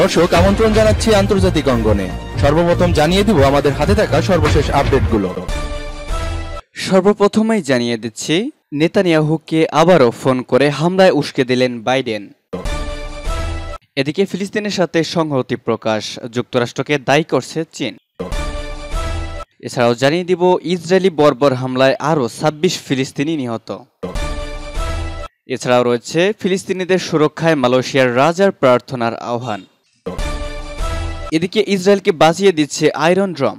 দর্শক আমন্ত্রণ জানাচ্ছি আন্তর্জাতিক অঙ্গনে সর্বপ্রথম জানিয়ে দিব আমাদের হাতে থাকা সর্বশেষ আপডেটগুলো সর্বপ্রথমেই জানিয়ে দিচ্ছি নেতানিয়াহুকে আবারও ফোন করে হামলায় উস্কে দিলেন বাইডেন এদিকে ফিলিস্তিনের সাথে সংহতি প্রকাশ যুক্তরাষ্ট্রকে দায়ী করছে চীন এছাড়াও জানিয়ে দিব ইসরায়েলি বর্বর হামলায় আরও ছাব্বিশ ফিলিস্তিনি নিহত এছাড়াও রয়েছে ফিলিস্তিনিদের সুরক্ষায় মালয়েশিয়ার রাজার প্রার্থনার আহ্বান এদিকে ইসরায়েলকে বাজিয়ে দিচ্ছে আয়রন ড্রম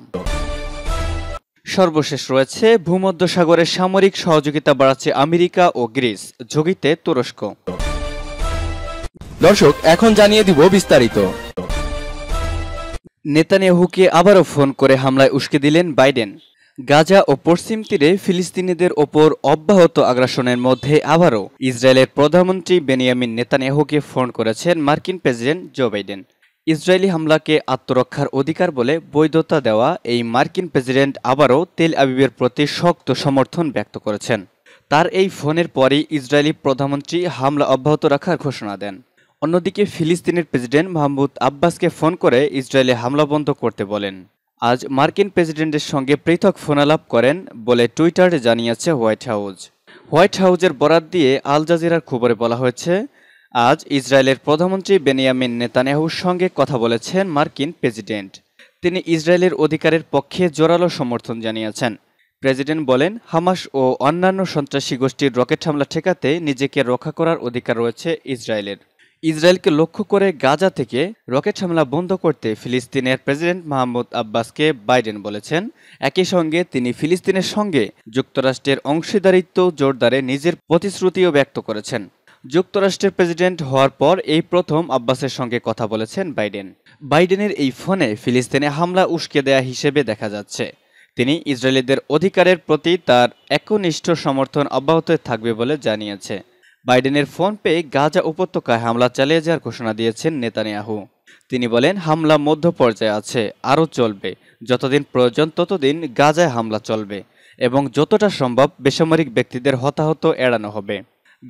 সর্বশেষ রয়েছে ভূমধ্য সাগরে সামরিক সহযোগিতা বাড়াচ্ছে আমেরিকা ও গ্রিস ঝুঁকিতে তুরস্ক দর্শক এখন জানিয়ে দিব বিস্তারিত নেতানিয়াহুকে আবারও ফোন করে হামলায় উস্কে দিলেন বাইডেন গাজা ও পশ্চিম তীরে ফিলিস্তিনিদের ওপর অব্যাহত আগ্রাসনের মধ্যে আবারও ইসরায়েলের প্রধানমন্ত্রী বেনিয়ামিন নেতানিয়াহুকে ফোন করেছেন মার্কিন প্রেসিডেন্ট জো বাইডেন ইসরায়েলি হামলাকে আত্মরক্ষার অধিকার বলে বৈধতা দেওয়া এই মার্কিন প্রেসিডেন্ট আবারও তেল আবিবের প্রতি শক্ত সমর্থন ব্যক্ত করেছেন তার এই ফোনের পরই ইসরায়েলি প্রধানমন্ত্রী হামলা অব্যাহত রাখার ঘোষণা দেন অন্যদিকে ফিলিস্তিনের প্রেসিডেন্ট মাহমুদ আব্বাসকে ফোন করে ইসরায়েলে হামলা বন্ধ করতে বলেন আজ মার্কিন প্রেসিডেন্টের সঙ্গে পৃথক ফোনালাপ করেন বলে টুইটারে জানিয়েছে হোয়াইট হাউস হোয়াইট হাউজের বরাত দিয়ে আল জাজিরার খবরে বলা হয়েছে আজ ইসরায়েলের প্রধানমন্ত্রী বেনিয়ামিন নেতানিয়াহুর সঙ্গে কথা বলেছেন মার্কিন প্রেসিডেন্ট তিনি ইসরায়েলের অধিকারের পক্ষে জোরালো সমর্থন জানিয়েছেন প্রেসিডেন্ট বলেন হামাস ও অন্যান্য সন্ত্রাসী গোষ্ঠীর রকেট হামলা ঠেকাতে নিজেকে রক্ষা করার অধিকার রয়েছে ইসরায়েলের ইসরায়েলকে লক্ষ্য করে গাজা থেকে রকেট হামলা বন্ধ করতে ফিলিস্তিনের প্রেসিডেন্ট মাহমুদ আব্বাসকে বাইডেন বলেছেন একই সঙ্গে তিনি ফিলিস্তিনের সঙ্গে যুক্তরাষ্ট্রের অংশীদারিত্ব জোরদারে নিজের প্রতিশ্রুতিও ব্যক্ত করেছেন যুক্তরাষ্ট্রের প্রেসিডেন্ট হওয়ার পর এই প্রথম আব্বাসের সঙ্গে কথা বলেছেন বাইডেন বাইডেনের এই ফোনে ফিলিস্তিনে হামলা উস্কে দেয়া হিসেবে দেখা যাচ্ছে তিনি ইসরায়েলিদের অধিকারের প্রতি তার একনিষ্ঠ সমর্থন অব্যাহত থাকবে বলে জানিয়েছে বাইডেনের ফোন পেয়ে গাজা উপত্যকায় হামলা চালিয়ে যাওয়ার ঘোষণা দিয়েছেন নেতানিয়াহু তিনি বলেন হামলা মধ্য পর্যায়ে আছে আরও চলবে যতদিন প্রয়োজন ততদিন গাজায় হামলা চলবে এবং যতটা সম্ভব বেসামরিক ব্যক্তিদের হতাহত এড়ানো হবে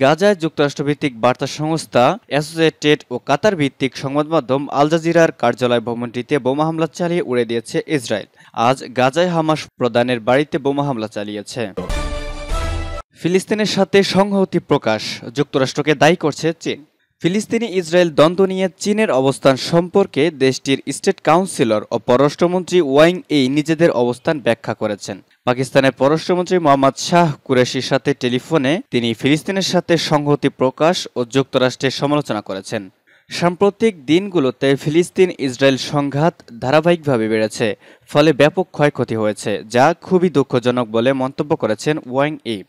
গাজায় যুক্তরাষ্ট্রভিত্তিক বার্তা সংস্থা অ্যাসোসিয়েটেড ও কাতার ভিত্তিক সংবাদ মাধ্যম আল জাজিরার কার্যালয় ভবনটিতে বোমা হামলা চালিয়ে উড়ে দিয়েছে ইসরায়েল আজ গাজায় হামাস প্রদানের বাড়িতে বোমা হামলা চালিয়েছে ফিলিস্তিনের সাথে সংহতি প্রকাশ যুক্তরাষ্ট্রকে দায়ী করছে চীন ফিলিস্তিনি ইসরায়েল দ্বন্দ্ব নিয়ে চীনের অবস্থান সম্পর্কে দেশটির স্টেট কাউন্সিলর ও পররাষ্ট্রমন্ত্রী ওয়াইং এই নিজেদের অবস্থান ব্যাখ্যা করেছেন পাকিস্তানের পররাষ্ট্রমন্ত্রী মোহাম্মদ শাহ কুরেশির সাথে টেলিফোনে তিনি ফিলিস্তিনের সাথে সংহতি প্রকাশ ও যুক্তরাষ্ট্রের সমালোচনা করেছেন সাম্প্রতিক দিনগুলোতে ফিলিস্তিন ইসরায়েল সংঘাত ধারাবাহিকভাবে বেড়েছে ফলে ব্যাপক ক্ষয়ক্ষতি হয়েছে যা খুবই দুঃখজনক বলে মন্তব্য করেছেন ওয়াইং এ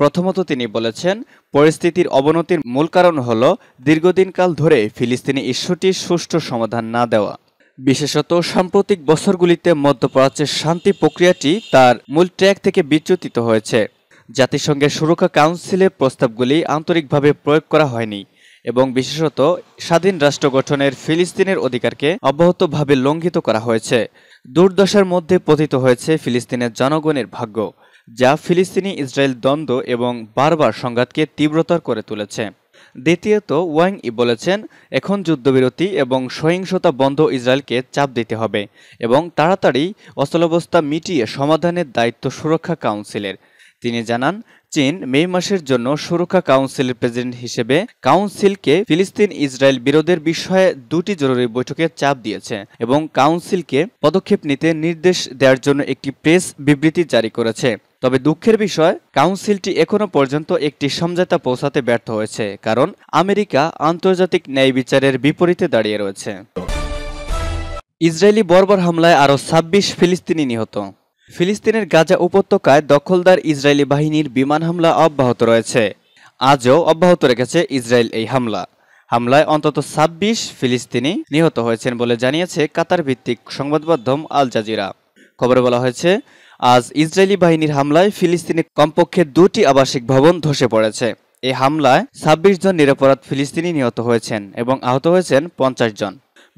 প্রথমত তিনি বলেছেন পরিস্থিতির অবনতির মূল কারণ হল দীর্ঘদিনকাল ধরে ফিলিস্তিনি ইস্যুটির সুষ্ঠু সমাধান না দেওয়া বিশেষত সাম্প্রতিক বছরগুলিতে মধ্যপ্রাচ্যের শান্তি প্রক্রিয়াটি তার মূল ট্র্যাক থেকে বিচ্যুতিত হয়েছে জাতিসংঘের সুরক্ষা কাউন্সিলের প্রস্তাবগুলি আন্তরিকভাবে প্রয়োগ করা হয়নি এবং বিশেষত স্বাধীন রাষ্ট্র গঠনের ফিলিস্তিনের অধিকারকে অব্যাহতভাবে লঙ্ঘিত করা হয়েছে দুর্দশার মধ্যে পতিত হয়েছে ফিলিস্তিনের জনগণের ভাগ্য যা ফিলিস্তিনি ইসরায়েল দ্বন্দ্ব এবং বারবার সংঘাতকে তীব্রতর করে তুলেছে দ্বিতীয়ত ওয়াং ই বলেছেন এখন যুদ্ধবিরতি এবং সহিংসতা বন্ধ ইসরায়েলকে চাপ দিতে হবে এবং তাড়াতাড়ি অচলাবস্থা মিটিয়ে সমাধানের দায়িত্ব সুরক্ষা কাউন্সিলের তিনি জানান চীন মে মাসের জন্য সুরক্ষা কাউন্সিলের প্রেসিডেন্ট হিসেবে কাউন্সিলকে ফিলিস্তিন ইসরায়েল বিরোধের বিষয়ে দুটি জরুরি বৈঠকে চাপ দিয়েছে এবং কাউন্সিলকে পদক্ষেপ নিতে নির্দেশ দেওয়ার জন্য একটি প্রেস বিবৃতি জারি করেছে তবে দুঃখের বিষয় কাউন্সিলটি এখনো পর্যন্ত একটি সমঝোতা পৌঁছাতে ব্যর্থ হয়েছে কারণ আমেরিকা আন্তর্জাতিক ন্যায় বিচারের বিপরীতে দাঁড়িয়ে রয়েছে ইসরায়েলি বর্বর হামলায় আরও ছাব্বিশ ফিলিস্তিনি নিহত ফিলিস্তিনের গাজা উপত্যকায় দখলদার ইসরায়েলি বাহিনীর বিমান হামলা অব্যাহত রয়েছে আজও অব্যাহত রেখেছে ইসরায়েল এই হামলা হামলায় অন্তত ছাব্বিশ ফিলিস্তিনি নিহত হয়েছেন বলে জানিয়েছে কাতার ভিত্তিক সংবাদ মাধ্যম আল জাজিরা খবরে বলা হয়েছে আজ ইসরায়েলি বাহিনীর হামলায় ফিলিস্তিনি কমপক্ষে দুটি আবাসিক ভবন ধসে পড়েছে এই হামলায় ছাব্বিশ জন নিরাপরাধ ফিলিস্তিনি নিহত হয়েছেন এবং আহত হয়েছেন পঞ্চাশ জন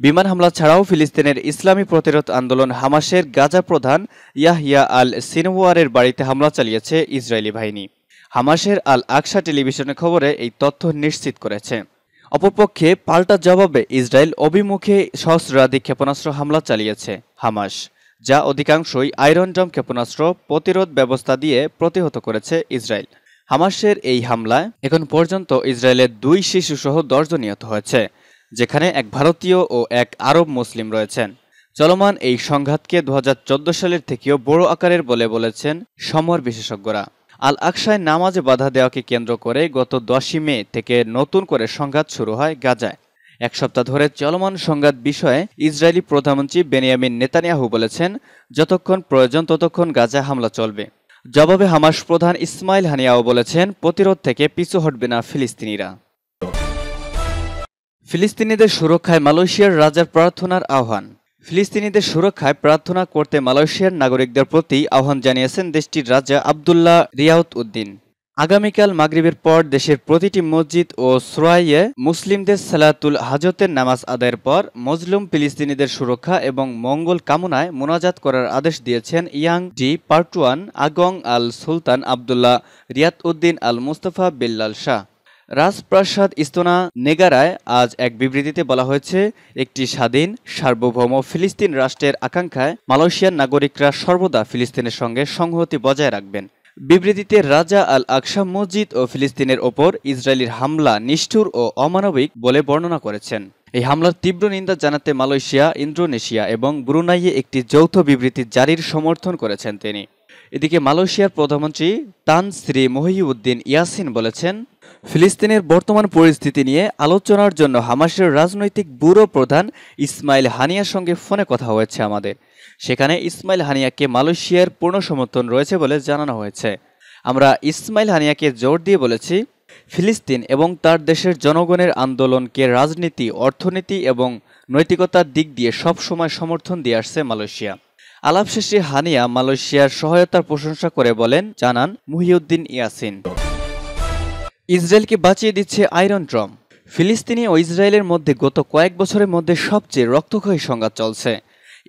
বিমান হামলা ছাড়াও ফিলিস্তিনের ইসলামী প্রতিরোধ আন্দোলন হামাসের গাজা প্রধান ইয়াহিয়া আল সিনওয়ারের বাড়িতে হামলা চালিয়েছে ইসরায়েলি বাহিনী হামাসের আল আকসা টেলিভিশনের খবরে এই তথ্য নিশ্চিত করেছে অপরপক্ষে পাল্টা জবাবে ইসরায়েল অভিমুখে সহস্রাধিক ক্ষেপণাস্ত্র হামলা চালিয়েছে হামাস যা অধিকাংশই আয়রন ড্রম ক্ষেপণাস্ত্র প্রতিরোধ ব্যবস্থা দিয়ে প্রতিহত করেছে ইসরায়েল হামাসের এই হামলায় এখন পর্যন্ত ইসরায়েলের দুই শিশুসহ দশজন নিহত হয়েছে যেখানে এক ভারতীয় ও এক আরব মুসলিম রয়েছেন চলমান এই সংঘাতকে দু হাজার সালের থেকেও বড় আকারের বলে বলেছেন সমর বিশেষজ্ঞরা আল আকসায় নামাজে বাধা দেওয়াকে কেন্দ্র করে গত দশই মে থেকে নতুন করে সংঘাত শুরু হয় গাজায় এক সপ্তাহ ধরে চলমান সংঘাত বিষয়ে ইসরায়েলি প্রধানমন্ত্রী বেনিয়ামিন নেতানিয়াহু বলেছেন যতক্ষণ প্রয়োজন ততক্ষণ গাজায় হামলা চলবে জবাবে হামাস প্রধান ইসমাইল হানিয়াও বলেছেন প্রতিরোধ থেকে পিছু হটবে না ফিলিস্তিনিরা ফিলিস্তিনিদের সুরক্ষায় মালয়েশিয়ার রাজার প্রার্থনার আহ্বান ফিলিস্তিনিদের সুরক্ষায় প্রার্থনা করতে মালয়েশিয়ার নাগরিকদের প্রতি আহ্বান জানিয়েছেন দেশটির রাজা আবদুল্লাহ রিয়াউত উদ্দিন আগামীকাল মাগরিবের পর দেশের প্রতিটি মসজিদ ও শ্রয়ে মুসলিমদের সালাতুল হাজতের নামাজ আদায়ের পর মজলুম ফিলিস্তিনিদের সুরক্ষা এবং মঙ্গল কামনায় মোনাজাত করার আদেশ দিয়েছেন Yang di Pertuan Agong Al Sultan Abdullah Riayatuddin Al Mustafa Billah Shah রাজপ্রাসাদ ইস্তোনা নেগারায় আজ এক বিবৃতিতে বলা হয়েছে একটি স্বাধীন সার্বভৌম ফিলিস্তিন রাষ্ট্রের আকাঙ্ক্ষায় মালয়েশিয়ার নাগরিকরা সর্বদা ফিলিস্তিনের সঙ্গে সংহতি বজায় রাখবেন বিবৃতিতে রাজা আল আকসাম মসজিদ ও ফিলিস্তিনের ওপর ইসরায়েলির হামলা নিষ্ঠুর ও অমানবিক বলে বর্ণনা করেছেন এই হামলার তীব্র নিন্দা জানাতে মালয়েশিয়া ইন্দোনেশিয়া এবং ব্রুনাইয়ে একটি যৌথ বিবৃতি জারির সমর্থন করেছেন তিনি এদিকে মালয়েশিয়ার প্রধানমন্ত্রী তান শ্রী মহিউদ্দিন ইয়াসিন বলেছেন ফিলিস্তিনের বর্তমান পরিস্থিতি নিয়ে আলোচনার জন্য হামাসের রাজনৈতিক ব্যুরো প্রধান ইসমাইল হানিয়ার সঙ্গে ফোনে কথা হয়েছে আমাদের সেখানে ইসমাইল হানিয়াকে মালয়েশিয়ার পূর্ণ সমর্থন রয়েছে বলে জানানো হয়েছে আমরা ইসমাইল হানিয়াকে জোর দিয়ে বলেছি ফিলিস্তিন এবং তার দেশের জনগণের আন্দোলনকে রাজনীতি অর্থনীতি এবং নৈতিকতার দিক দিয়ে সবসময় সমর্থন দিয়ে আসছে মালয়েশিয়া আলাপ শেষে হানিয়া মালয়েশিয়ার সহায়তার প্রশংসা করে বলেন জানান মুহিউদ্দিন ইয়াসিন ইসরায়েলকে বাঁচিয়ে দিচ্ছে আয়রন ড্রম ফিলিস্তিনি ও ইসরায়েলের মধ্যে গত কয়েক বছরের মধ্যে সবচেয়ে রক্তক্ষয়ী সংঘাত চলছে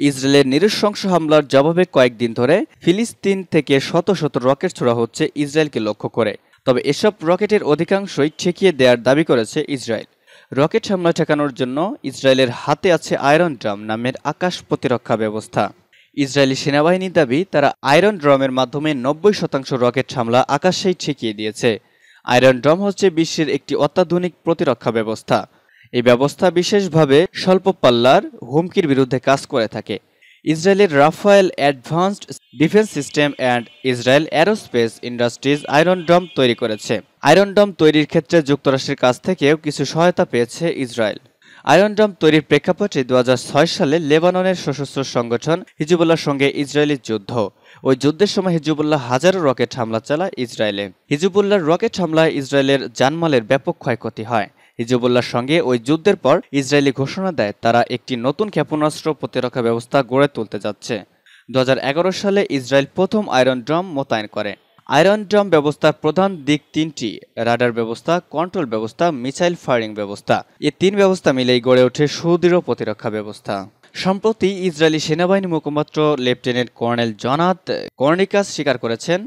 ইসরায়েলের নিরসংস হামলার জবাবে কয়েকদিন ধরে ফিলিস্তিন থেকে শত শত রকেট ছোড়া হচ্ছে ইসরায়েলকে লক্ষ্য করে তবে এসব রকেটের অধিকাংশই ঠেকিয়ে দেওয়ার দাবি করেছে ইসরায়েল রকেট হামলা ঠেকানোর জন্য ইসরায়েলের হাতে আছে আয়রন ড্রাম নামের আকাশ প্রতিরক্ষা ব্যবস্থা ইসরায়েলি সেনাবাহিনীর দাবি তারা আয়রন ড্রামের মাধ্যমে নব্বই শতাংশ রকেট হামলা আকাশেই ঠেকিয়ে দিয়েছে আয়রন ড্রম হচ্ছে বিশ্বের একটি অত্যাধুনিক প্রতিরক্ষা ব্যবস্থা এই ব্যবস্থা বিশেষভাবে স্বল্প পাল্লার হুমকির বিরুদ্ধে কাজ করে থাকে ইসরায়েলের Rafael Advanced Defense System and Israel Aerospace Industries Iron Dome তৈরি করেছে আয়রন ডম তৈরির ক্ষেত্রে যুক্তরাষ্ট্রের কাছ থেকেও কিছু সহায়তা পেয়েছে ইসরায়েল আয়রন ডম তৈরির প্রেক্ষাপটে দু সালে লেবাননের সশস্ত্র সংগঠন হিজুবুল্লার সঙ্গে ইসরায়েলের যুদ্ধ ওই যুদ্ধের সময় হিজুবুল্লাহ হাজারো রকেট হামলা চালায় ইসরায়েলে হিজবুল্লাহর রকেট হামলায় ইসরায়েলের জানমালের ব্যাপক ক্ষয়ক্ষতি হয় হিজবুল্লাহর সঙ্গে ওই যুদ্ধের পর ইসরায়েলি ঘোষণা দেয় তারা একটি নতুন ক্ষেপণাস্ত্র প্রতিরক্ষা ব্যবস্থা গড়ে তুলতে যাচ্ছে দু সালে ইসরায়েল প্রথম আয়রন ড্রাম মোতায়েন করে আয়রন ড্রাম ব্যবস্থার প্রধান দিক তিনটি রাডার ব্যবস্থা কন্ট্রোল ব্যবস্থা মিসাইল ফায়ারিং ব্যবস্থা এই তিন ব্যবস্থা মিলেই গড়ে ওঠে সুদৃঢ় প্রতিরক্ষা ব্যবস্থা সম্প্রতি ইসরায়েলি সেনাবাহিনী মুখপাত্র লেফটেন্যান্ট কর্নেল জনাত কর্নিকাস স্বীকার করেছেন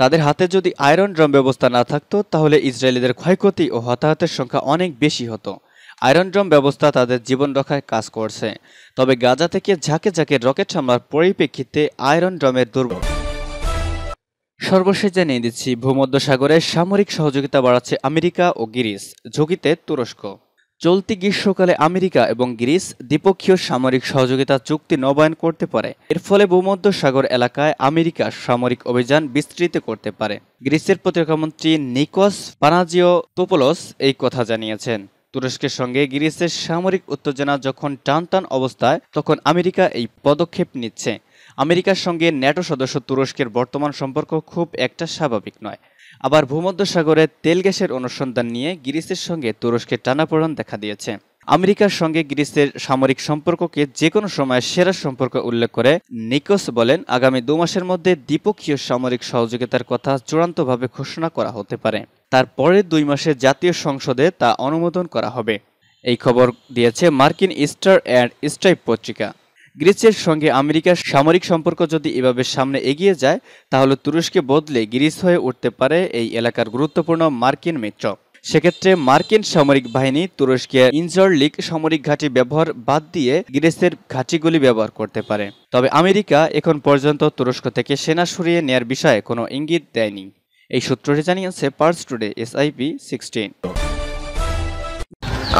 তাদের হাতে যদি আয়রন ড্রাম ব্যবস্থা না থাকতো তাহলে ইসরায়েলিদের ক্ষয়ক্ষতি ও হতাহতের সংখ্যা অনেক বেশি হতো আয়রন ড্রাম ব্যবস্থা তাদের জীবন রক্ষায় কাজ করছে তবে গাজা থেকে ঝাঁকে ঝাঁকে রকেট হামলার পরিপ্রেক্ষিতে আয়রন ড্রামের দুর্বল সর্বশেষ জানিয়ে দিচ্ছি ভূমধ্যসাগরে সামরিক সহযোগিতা বাড়াচ্ছে আমেরিকা ও গিরিস ঝুঁকিতে তুরস্ক চলতি গ্রীষ্মকালে আমেরিকা এবং গ্রিস দ্বিপক্ষীয় সামরিক সহযোগিতা চুক্তি নবায়ন করতে পারে এর ফলে ভূমধ্য সাগর এলাকায় আমেরিকা সামরিক অভিযান বিস্তৃত করতে পারে গ্রিসের প্রতিরক্ষামন্ত্রী নিকোস পানাজিও তোপোলস এই কথা জানিয়েছেন তুরস্কের সঙ্গে গ্রিসের সামরিক উত্তেজনা যখন টানটান অবস্থায় তখন আমেরিকা এই পদক্ষেপ নিচ্ছে আমেরিকার সঙ্গে ন্যাটো সদস্য তুরস্কের বর্তমান সম্পর্ক খুব একটা স্বাভাবিক নয় আবার ভূমধ্যসাগরে তেল গ্যাসের অনুসন্ধান নিয়ে গ্রিসের সঙ্গে তুরস্কের টানাপোড়ন দেখা দিয়েছে আমেরিকার সঙ্গে গ্রিসের সামরিক সম্পর্ককে যে কোনো সময় সেরা সম্পর্ক উল্লেখ করে নিকোস বলেন আগামী দু মাসের মধ্যে দ্বিপক্ষীয় সামরিক সহযোগিতার কথা চূড়ান্তভাবে ঘোষণা করা হতে পারে তারপরে দুই মাসে জাতীয় সংসদে তা অনুমোদন করা হবে এই খবর দিয়েছে মার্কিন ইস্টার অ্যান্ড স্ট্রাইপ পত্রিকা গ্রিসের সঙ্গে আমেরিকার সামরিক সম্পর্ক যদি এভাবে সামনে এগিয়ে যায় তাহলে তুরস্কে বদলে গ্রিস হয়ে উঠতে পারে এই এলাকার গুরুত্বপূর্ণ মার্কিন মিত্র সেক্ষেত্রে মার্কিন সামরিক বাহিনী তুরস্কের ইনজর লিগ সামরিক ঘাঁটি ব্যবহার বাদ দিয়ে গ্রিসের ঘাঁটিগুলি ব্যবহার করতে পারে তবে আমেরিকা এখন পর্যন্ত তুরস্ক থেকে সেনা সরিয়ে নেয়ার বিষয়ে কোনো ইঙ্গিত দেয়নি এই সূত্রটি জানিয়েছে পার্স টুডে এসআইপি সিক্সটিন